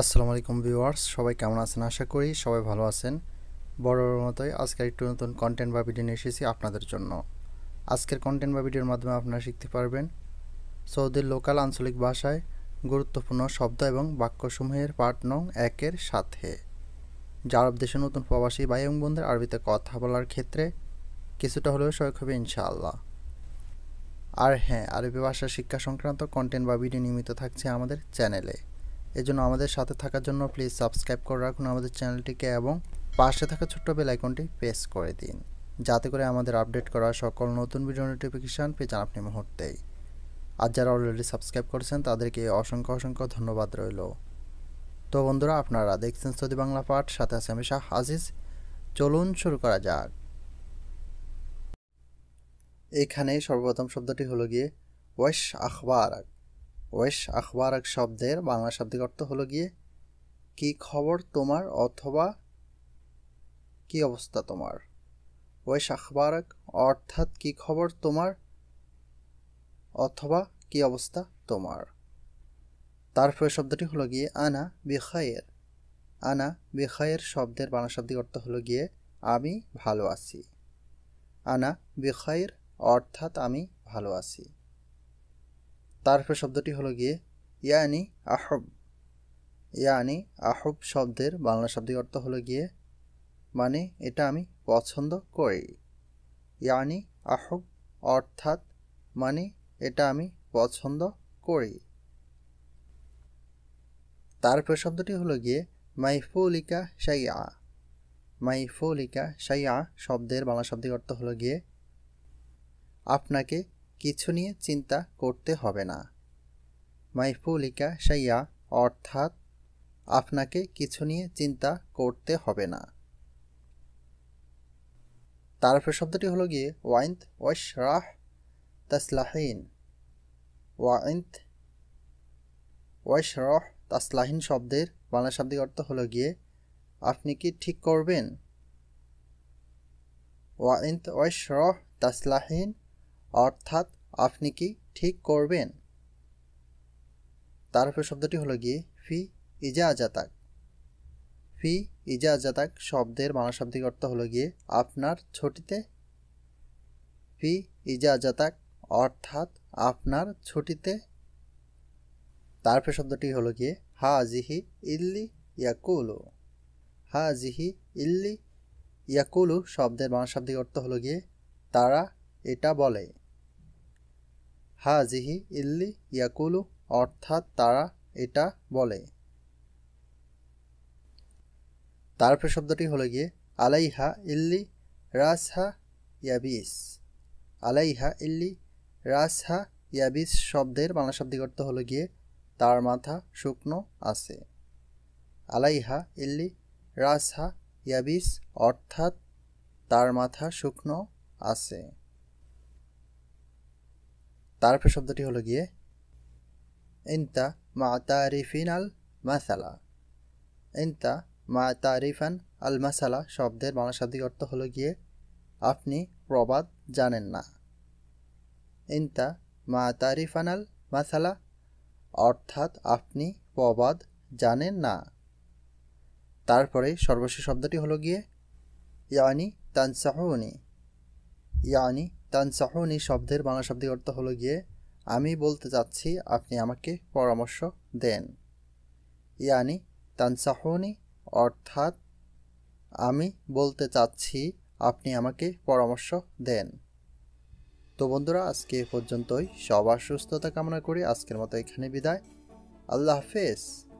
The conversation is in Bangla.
আসসালামু আলাইকুম ভিউয়ার্স সবাই কেমন আছেন আশা করি সবাই ভালো আছেন বড়োর মতোই আজকের একটু নতুন কন্টেন্ট বা ভিডিও নিয়ে এসেছি আপনাদের জন্য আজকের কন্টেন্ট বা ভিডিওর মাধ্যমে আপনারা শিখতে পারবেন সৌদির লোকাল আঞ্চলিক ভাষায় গুরুত্বপূর্ণ শব্দ এবং বাক্যসমূহের পাঠ নং একের সাথে যা আরব নতুন প্রবাসী বা এবং বন্ধুর আরবিতে কথা বলার ক্ষেত্রে কিছুটা হলেও সহায়ক হবে ইনশাআল্লাহ আর হ্যাঁ আরবি ভাষা শিক্ষা সংক্রান্ত কন্টেন্ট বা ভিডিও নিয়মিত থাকছে আমাদের চ্যানেলে এজন্য আমাদের সাথে থাকার জন্য প্লিজ সাবস্ক্রাইব করে রাখুন আমাদের চ্যানেলটিকে এবং পাশে থাকা ছোট্ট বেল আইকনটি প্রেস করে দিন যাতে করে আমাদের আপডেট করা সকল নতুন ভিডিও নোটিফিকেশান পেয়ে যান আপনি মুহূর্তেই আর যারা অলরেডি সাবস্ক্রাইব করেছেন তাদেরকে অসংখ্য অসংখ্য ধন্যবাদ রইল তো বন্ধুরা আপনারা দেখছেন সৌদি বাংলা পাঠ সাথে আছে আমি শাহ আজিজ চলুন শুরু করা যাক এখানে সর্বপ্রথম শব্দটি হলো গিয়ে ওয়েশ আখবার ওয়েশ আখবারাক শব্দের বাংলা শাব্দিক অর্থ হলো গিয়ে কি খবর তোমার অথবা কি অবস্থা তোমার ওয়েশ আখবারাক অর্থাৎ কি খবর তোমার অথবা কি অবস্থা তোমার তারপরে শব্দটি হলো গিয়ে আনা বিখায়ের আনা বিখায়ের শব্দের বাংলা শাব্দিক অর্থ হলো গিয়ে আমি ভালো আছি আনা বিখায়ের অর্থাৎ আমি ভালো আছি তারপর শব্দটি হলো গিয়ে ইয়ানি আহব ইয়ানি আহব শব্দের বাংলা শব্দের অর্থ হলো গিয়ে মানে এটা আমি পছন্দ করি ইয়ানি আহব অর্থাৎ মানে এটা আমি পছন্দ করি তারপর শব্দটি হলো গিয়ে মাইফুলিকা সাইয়া মাইফুলিকা সাইয়া শব্দের বাংলা শব্দের অর্থ হলো গিয়ে আপনাকে কিছু নিয়ে চিন্তা করতে হবে না মাইফুলিকা সাইয়া অর্থাৎ আপনাকে কিছু নিয়ে চিন্তা করতে হবে না তারপর শব্দটি হলো গিয়ে ওয়াইন্থ ওয়াশরাহ তাসলাহিন ওয়াইন্থ ওয়াশরাহ তাসলাহিন শব্দের বাংলা শাব্দিক অর্থ হলো গিয়ে আপনি কি ঠিক করবেন ওয়াইন্থ ওয়াশরাহ তাসলাহিন অর্থাৎ আপনি কি ঠিক করবেন তারপরে শব্দটি হলো গিয়ে ফি ইজা আজাতাক ফি ইজা আজাতাক শব্দের মানসাব্দিক অর্থ হলো গিয়ে আপনার ছুটিতে ফি ইজা আজাতাক অর্থাৎ আপনার ছুটিতে তারপরে শব্দটি হলো গিয়ে হা জিহি ইল্লি ইয়াকুলু হা জিহি ইল্লি ইয়াকুলু শব্দের মানসাব্দিক অর্থ হলো গিয়ে তারা এটা বলে হাজিহি ইল্লি ইয়াকুলু অর্থাৎ তারা এটা বলে তারপর শব্দটি হলো গিয়ে আলাইহা ইল্লি রাসহা ইয়াবিস আলাইহা ইল্লি রাসহা ইয়াবিস শব্দের বাংলা শব্দিক অর্থ হলো গিয়ে তার মাথা শুকনো আছে আলাইহা ইল্লি রাসহা ইয়াবিস অর্থাৎ তার মাথা শুকনো আছে তারপরে শব্দটি হলো গিয়ে ইনতা মা তারিফিন আল মাসালা ইনতা মা তারিফান আল মাসালা শব্দের বাংলা শব্দ অর্থ হলো গিয়ে আপনি প্রবাদ জানেন না ইনতা মা তারিফান আল মাসালা অর্থাৎ আপনি প্রবাদ জানেন না তারপরে সর্বশেষ শব্দটি হলো গিয়ে ইয়ানি তানসাহনি ইয়ানি এই শব্দের বাংলা শব্দিক অর্থ হলো গিয়ে আমি বলতে চাচ্ছি আপনি আমাকে পরামর্শ দেন ইয়ানি তানসাহুনি অর্থাৎ আমি বলতে চাচ্ছি আপনি আমাকে পরামর্শ দেন তো বন্ধুরা আজকে পর্যন্তই সবার সুস্থতা কামনা করি আজকের মতো এখানে বিদায় আল্লাহ হাফেজ